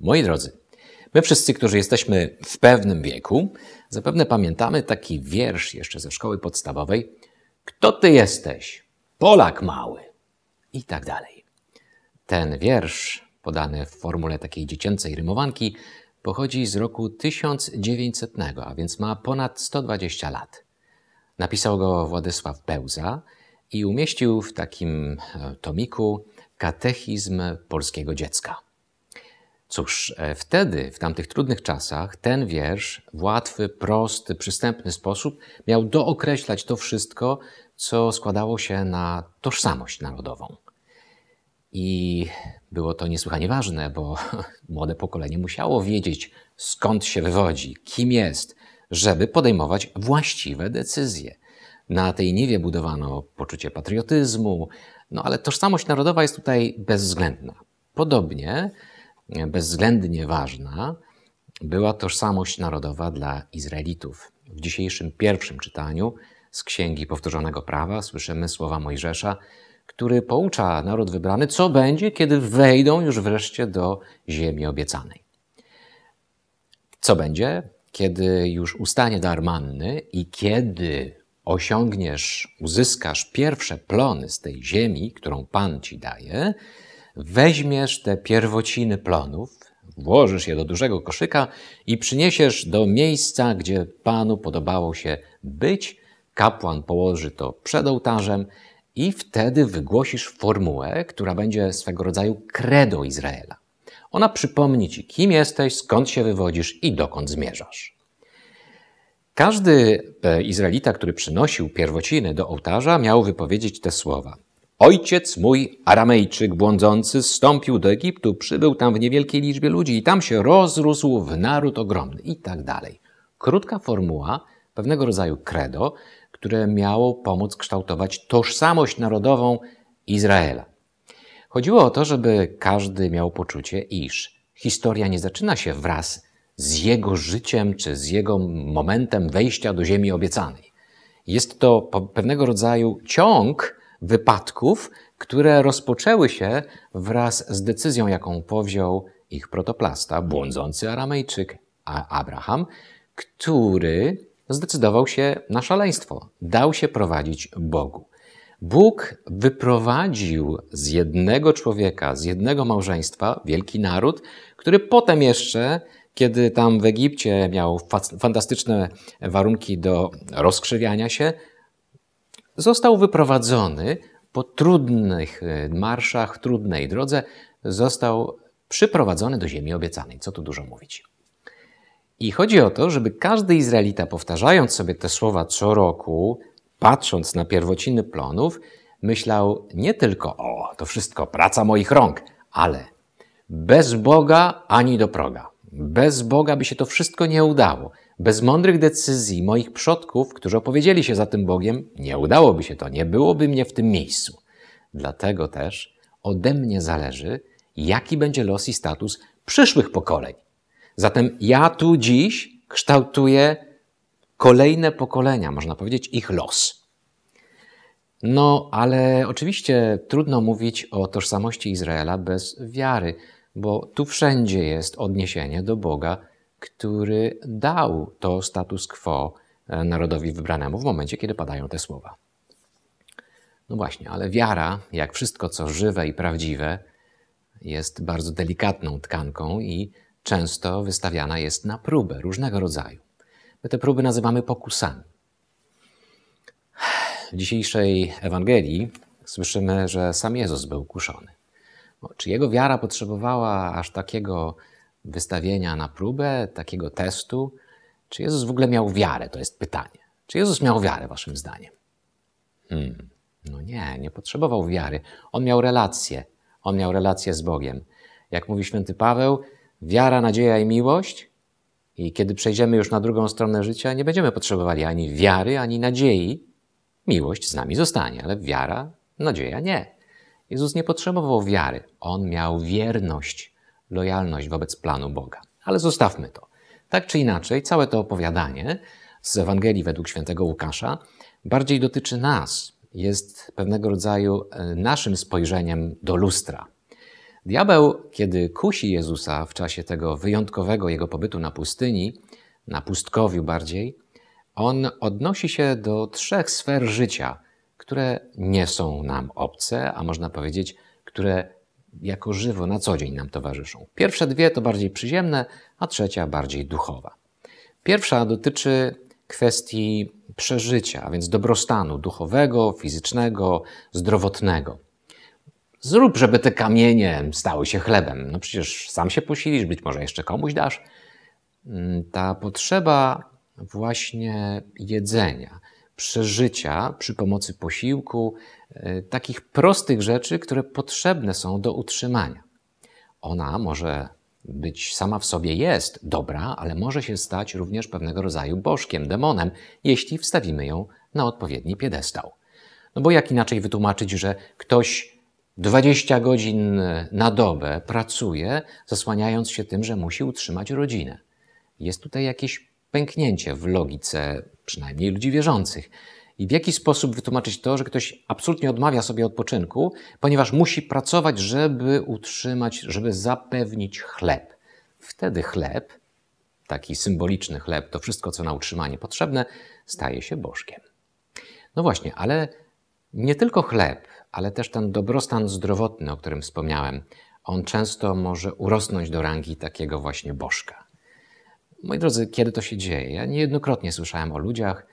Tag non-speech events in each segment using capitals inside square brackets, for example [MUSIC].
Moi drodzy, my wszyscy, którzy jesteśmy w pewnym wieku, zapewne pamiętamy taki wiersz jeszcze ze szkoły podstawowej: Kto ty jesteś? Polak mały. I tak dalej. Ten wiersz, podany w formule takiej dziecięcej rymowanki, pochodzi z roku 1900, a więc ma ponad 120 lat. Napisał go Władysław Pełza i umieścił w takim e, tomiku katechizm polskiego dziecka. Cóż, e, wtedy, w tamtych trudnych czasach, ten wiersz w łatwy, prosty, przystępny sposób miał dookreślać to wszystko, co składało się na tożsamość narodową. I było to niesłychanie ważne, bo [LAUGHS] młode pokolenie musiało wiedzieć, skąd się wywodzi, kim jest, żeby podejmować właściwe decyzje. Na tej niwie budowano poczucie patriotyzmu, no ale tożsamość narodowa jest tutaj bezwzględna. Podobnie bezwzględnie ważna była tożsamość narodowa dla Izraelitów. W dzisiejszym pierwszym czytaniu z Księgi Powtórzonego Prawa słyszymy słowa Mojżesza, który poucza naród wybrany, co będzie, kiedy wejdą już wreszcie do ziemi obiecanej. Co będzie, kiedy już ustanie dar manny i kiedy osiągniesz, uzyskasz pierwsze plony z tej ziemi, którą Pan ci daje, weźmiesz te pierwociny plonów, włożysz je do dużego koszyka i przyniesiesz do miejsca, gdzie Panu podobało się być. Kapłan położy to przed ołtarzem i wtedy wygłosisz formułę, która będzie swego rodzaju credo Izraela. Ona przypomni ci, kim jesteś, skąd się wywodzisz i dokąd zmierzasz. Każdy e, Izraelita, który przynosił pierwociny do ołtarza, miał wypowiedzieć te słowa – Ojciec mój, Aramejczyk błądzący, stąpił do Egiptu, przybył tam w niewielkiej liczbie ludzi i tam się rozrósł w naród ogromny i tak dalej. Krótka formuła, pewnego rodzaju credo, które miało pomóc kształtować tożsamość narodową Izraela. Chodziło o to, żeby każdy miał poczucie, iż historia nie zaczyna się wraz z jego życiem czy z jego momentem wejścia do ziemi obiecanej. Jest to pewnego rodzaju ciąg, wypadków, które rozpoczęły się wraz z decyzją, jaką powziął ich protoplasta, błądzący Aramejczyk Abraham, który zdecydował się na szaleństwo, dał się prowadzić Bogu. Bóg wyprowadził z jednego człowieka, z jednego małżeństwa wielki naród, który potem jeszcze, kiedy tam w Egipcie miał fantastyczne warunki do rozkrzywiania się, został wyprowadzony po trudnych e, marszach, trudnej drodze, został przyprowadzony do ziemi obiecanej. Co tu dużo mówić. I chodzi o to, żeby każdy Izraelita, powtarzając sobie te słowa co roku, patrząc na pierwociny plonów, myślał nie tylko o, to wszystko praca moich rąk, ale bez Boga ani do proga. Bez Boga by się to wszystko nie udało. Bez mądrych decyzji moich przodków, którzy opowiedzieli się za tym Bogiem, nie udałoby się to, nie byłoby mnie w tym miejscu. Dlatego też ode mnie zależy, jaki będzie los i status przyszłych pokoleń. Zatem ja tu dziś kształtuję kolejne pokolenia, można powiedzieć, ich los. No, ale oczywiście trudno mówić o tożsamości Izraela bez wiary, bo tu wszędzie jest odniesienie do Boga który dał to status quo e, narodowi wybranemu w momencie, kiedy padają te słowa. No właśnie, ale wiara, jak wszystko co żywe i prawdziwe, jest bardzo delikatną tkanką i często wystawiana jest na próbę różnego rodzaju. My te próby nazywamy pokusami. W dzisiejszej Ewangelii słyszymy, że sam Jezus był kuszony. Czy jego wiara potrzebowała aż takiego wystawienia na próbę, takiego testu, czy Jezus w ogóle miał wiarę? To jest pytanie. Czy Jezus miał wiarę, waszym zdaniem? Hmm. No nie, nie potrzebował wiary. On miał relację. On miał relację z Bogiem. Jak mówi święty Paweł, wiara, nadzieja i miłość. I kiedy przejdziemy już na drugą stronę życia, nie będziemy potrzebowali ani wiary, ani nadziei. Miłość z nami zostanie, ale wiara, nadzieja nie. Jezus nie potrzebował wiary. On miał wierność lojalność wobec planu Boga. Ale zostawmy to. Tak czy inaczej, całe to opowiadanie z Ewangelii według świętego Łukasza bardziej dotyczy nas, jest pewnego rodzaju e, naszym spojrzeniem do lustra. Diabeł, kiedy kusi Jezusa w czasie tego wyjątkowego jego pobytu na pustyni, na pustkowiu bardziej, on odnosi się do trzech sfer życia, które nie są nam obce, a można powiedzieć, które jako żywo na co dzień nam towarzyszą. Pierwsze dwie to bardziej przyziemne, a trzecia bardziej duchowa. Pierwsza dotyczy kwestii przeżycia, a więc dobrostanu duchowego, fizycznego, zdrowotnego. Zrób, żeby te kamienie stały się chlebem. No przecież sam się posilisz, być może jeszcze komuś dasz. Mm, ta potrzeba właśnie jedzenia, przeżycia przy pomocy posiłku, Y, takich prostych rzeczy, które potrzebne są do utrzymania. Ona może być sama w sobie jest dobra, ale może się stać również pewnego rodzaju bożkiem, demonem, jeśli wstawimy ją na odpowiedni piedestał. No bo jak inaczej wytłumaczyć, że ktoś 20 godzin na dobę pracuje, zasłaniając się tym, że musi utrzymać rodzinę? Jest tutaj jakieś pęknięcie w logice przynajmniej ludzi wierzących. I w jaki sposób wytłumaczyć to, że ktoś absolutnie odmawia sobie odpoczynku, ponieważ musi pracować, żeby utrzymać, żeby zapewnić chleb. Wtedy chleb, taki symboliczny chleb, to wszystko, co na utrzymanie potrzebne, staje się bożkiem. No właśnie, ale nie tylko chleb, ale też ten dobrostan zdrowotny, o którym wspomniałem, on często może urosnąć do rangi takiego właśnie bożka. Moi drodzy, kiedy to się dzieje? Ja niejednokrotnie słyszałem o ludziach,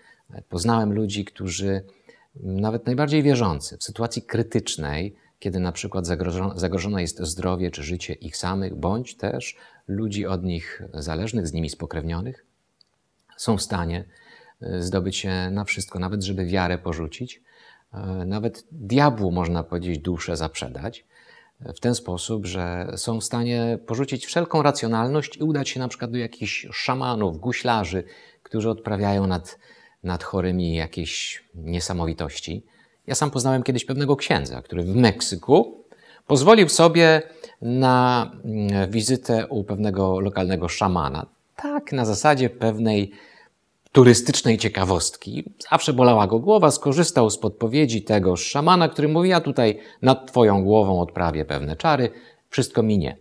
Poznałem ludzi, którzy mm, nawet najbardziej wierzący, w sytuacji krytycznej, kiedy na przykład zagrożone jest zdrowie czy życie ich samych, bądź też ludzi od nich zależnych, z nimi spokrewnionych, są w stanie y, zdobyć się na wszystko, nawet żeby wiarę porzucić. Y, nawet diabłu, można powiedzieć, duszę zaprzedać y, w ten sposób, że są w stanie porzucić wszelką racjonalność i udać się na przykład do jakichś szamanów, guślarzy, którzy odprawiają nad nad chorymi jakieś niesamowitości. Ja sam poznałem kiedyś pewnego księdza, który w Meksyku pozwolił sobie na mm, wizytę u pewnego lokalnego szamana. Tak, na zasadzie pewnej turystycznej ciekawostki. Zawsze bolała go głowa, skorzystał z podpowiedzi tego szamana, który mówi: Ja tutaj nad Twoją głową odprawię pewne czary, wszystko minie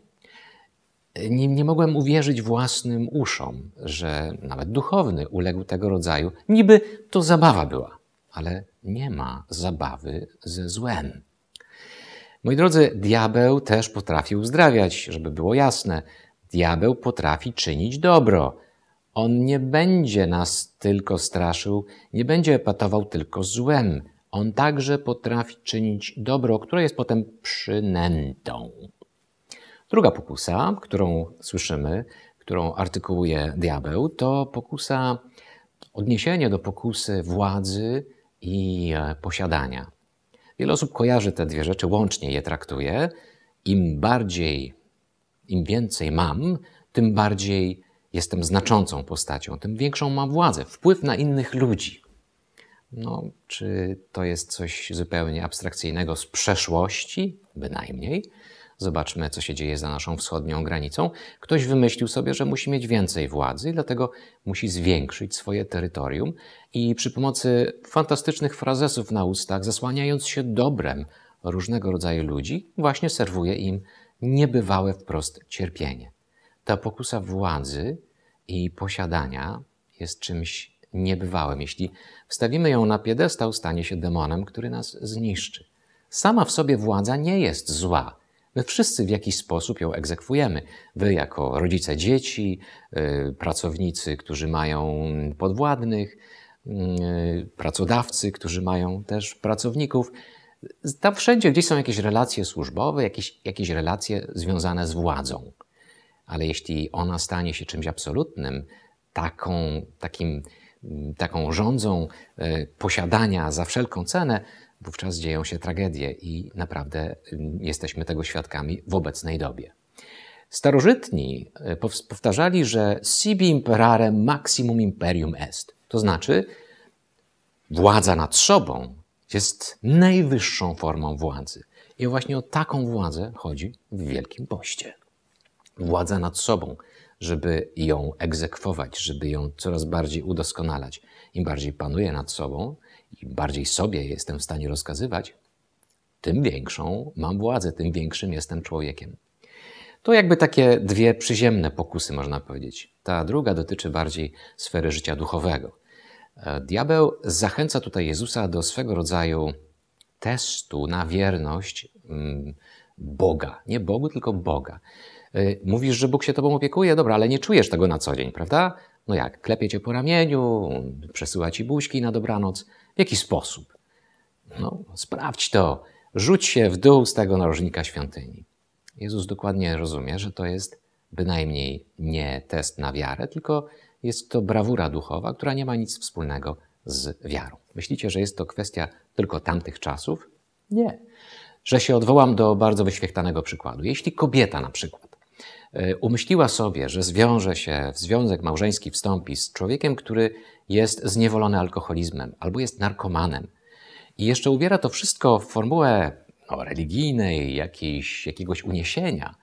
nie, nie, mogłem uwierzyć własnym uszom, że nawet duchowny uległ tego rodzaju. Niby to zabawa była, ale nie ma zabawy ze złem. Moi drodzy, diabeł też potrafi uzdrawiać, żeby było jasne. Diabeł potrafi czynić dobro. On nie będzie nas tylko straszył, nie będzie epatował tylko złem. On także potrafi czynić dobro, które jest potem przynętą Druga pokusa, którą słyszymy, którą artykułuje diabeł, to pokusa, odniesienie do pokusy władzy i e, posiadania. Wiele osób kojarzy te dwie rzeczy, łącznie je traktuje. Im bardziej, im więcej mam, tym bardziej jestem znaczącą postacią, tym większą mam władzę, wpływ na innych ludzi. No, czy to jest coś zupełnie abstrakcyjnego z przeszłości? Bynajmniej. Zobaczmy, co się dzieje za naszą wschodnią granicą. Ktoś wymyślił sobie, że musi mieć więcej władzy, dlatego musi zwiększyć swoje terytorium i przy pomocy fantastycznych frazesów na ustach, zasłaniając się dobrem różnego rodzaju ludzi, właśnie serwuje im niebywałe wprost cierpienie. Ta pokusa władzy i posiadania jest czymś niebywałym. Jeśli wstawimy ją na piedestał, stanie się demonem, który nas zniszczy. Sama w sobie władza nie jest zła. My wszyscy w jakiś sposób ją egzekwujemy. Wy jako rodzice dzieci, y, pracownicy, którzy mają podwładnych, y, pracodawcy, którzy mają też pracowników. Tam wszędzie gdzieś są jakieś relacje służbowe, jakieś, jakieś relacje związane z władzą. Ale jeśli ona stanie się czymś absolutnym, taką, takim, taką rządzą y, posiadania za wszelką cenę, wówczas dzieją się tragedie i naprawdę y, jesteśmy tego świadkami w obecnej dobie. Starożytni y, powtarzali, że sibi imperare maximum imperium est, to znaczy władza nad sobą jest najwyższą formą władzy. I właśnie o taką władzę chodzi w Wielkim Poście. Władza nad sobą, żeby ją egzekwować, żeby ją coraz bardziej udoskonalać. Im bardziej panuje nad sobą, im bardziej sobie jestem w stanie rozkazywać, tym większą mam władzę, tym większym jestem człowiekiem. To jakby takie dwie przyziemne pokusy, można powiedzieć. Ta druga dotyczy bardziej sfery życia duchowego. E, diabeł zachęca tutaj Jezusa do swego rodzaju testu na wierność mm, Boga. Nie Bogu, tylko Boga. E, mówisz, że Bóg się tobą opiekuje, dobra, ale nie czujesz tego na co dzień, prawda? No jak, klepie cię po ramieniu, przesyła ci buźki na dobranoc. W jaki sposób? No, sprawdź to, rzuć się w dół z tego narożnika świątyni. Jezus dokładnie rozumie, że to jest bynajmniej nie test na wiarę, tylko jest to brawura duchowa, która nie ma nic wspólnego z wiarą. Myślicie, że jest to kwestia tylko tamtych czasów? Nie. Że się odwołam do bardzo wyświechtanego przykładu. Jeśli kobieta na przykład E, umyśliła sobie, że zwiąże się, w związek małżeński wstąpi z człowiekiem, który jest zniewolony alkoholizmem albo jest narkomanem. I jeszcze ubiera to wszystko w formułę no, religijnej, jakiejś, jakiegoś uniesienia –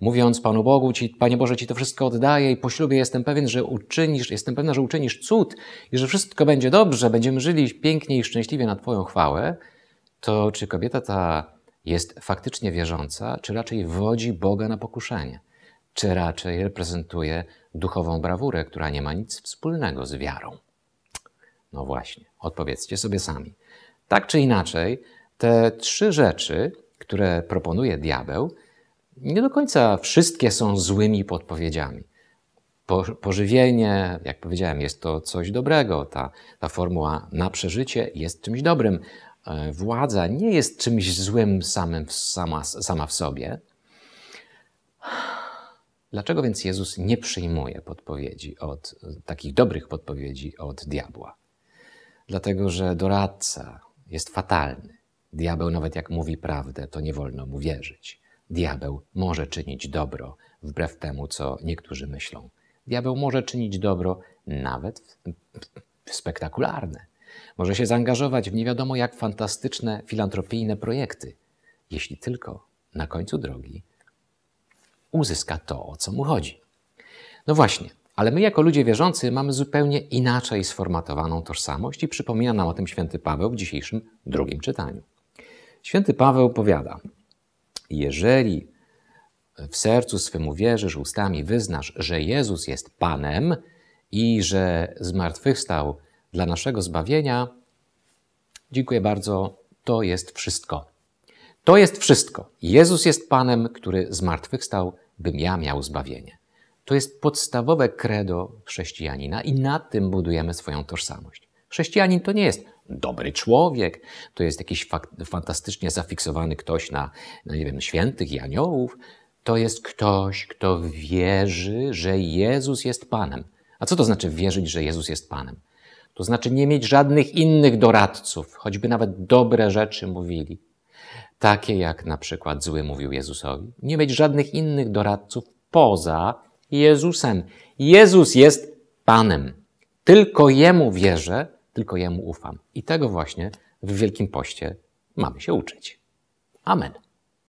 mówiąc Panu Bogu, ci, Panie Boże, Ci to wszystko oddaję i po ślubie jestem pewien, że uczynisz, jestem pewna, że uczynisz cud i że wszystko będzie dobrze, będziemy żyli pięknie i szczęśliwie na Twoją chwałę, to czy kobieta ta jest faktycznie wierząca, czy raczej wodzi Boga na pokuszenie, czy raczej reprezentuje duchową brawurę, która nie ma nic wspólnego z wiarą. No właśnie, odpowiedzcie sobie sami. Tak czy inaczej, te trzy rzeczy, które proponuje diabeł, nie do końca wszystkie są złymi podpowiedziami. Po, pożywienie, jak powiedziałem, jest to coś dobrego. Ta, ta formuła na przeżycie jest czymś dobrym, E, władza nie jest czymś złym samym, sama, sama w sobie. Dlaczego więc Jezus nie przyjmuje podpowiedzi od takich dobrych podpowiedzi od diabła? Dlatego, że doradca jest fatalny. Diabeł, nawet jak mówi prawdę, to nie wolno mu wierzyć. Diabeł może czynić dobro wbrew temu, co niektórzy myślą. Diabeł może czynić dobro nawet spektakularne. Może się zaangażować w nie wiadomo jak fantastyczne filantropijne projekty, jeśli tylko na końcu drogi uzyska to, o co mu chodzi. No właśnie, ale my jako ludzie wierzący mamy zupełnie inaczej sformatowaną tożsamość i przypomina nam o tym święty Paweł w dzisiejszym drugim czytaniu. Święty Paweł powiada: Jeżeli w sercu swym uwierzysz, ustami wyznasz, że Jezus jest Panem i że zmartwychwstał dla naszego zbawienia. Dziękuję bardzo. To jest wszystko. To jest wszystko. Jezus jest Panem, który zmartwychwstał, bym ja miał zbawienie. To jest podstawowe credo chrześcijanina i na tym budujemy swoją tożsamość. Chrześcijanin to nie jest dobry człowiek, to jest jakiś fantastycznie zafiksowany ktoś na, no nie wiem, świętych i aniołów. To jest ktoś, kto wierzy, że Jezus jest Panem. A co to znaczy wierzyć, że Jezus jest Panem? To znaczy nie mieć żadnych innych doradców, choćby nawet dobre rzeczy mówili, takie jak na przykład zły mówił Jezusowi. Nie mieć żadnych innych doradców poza Jezusem. Jezus jest Panem. Tylko Jemu wierzę, tylko Jemu ufam. I tego właśnie w Wielkim Poście mamy się uczyć. Amen.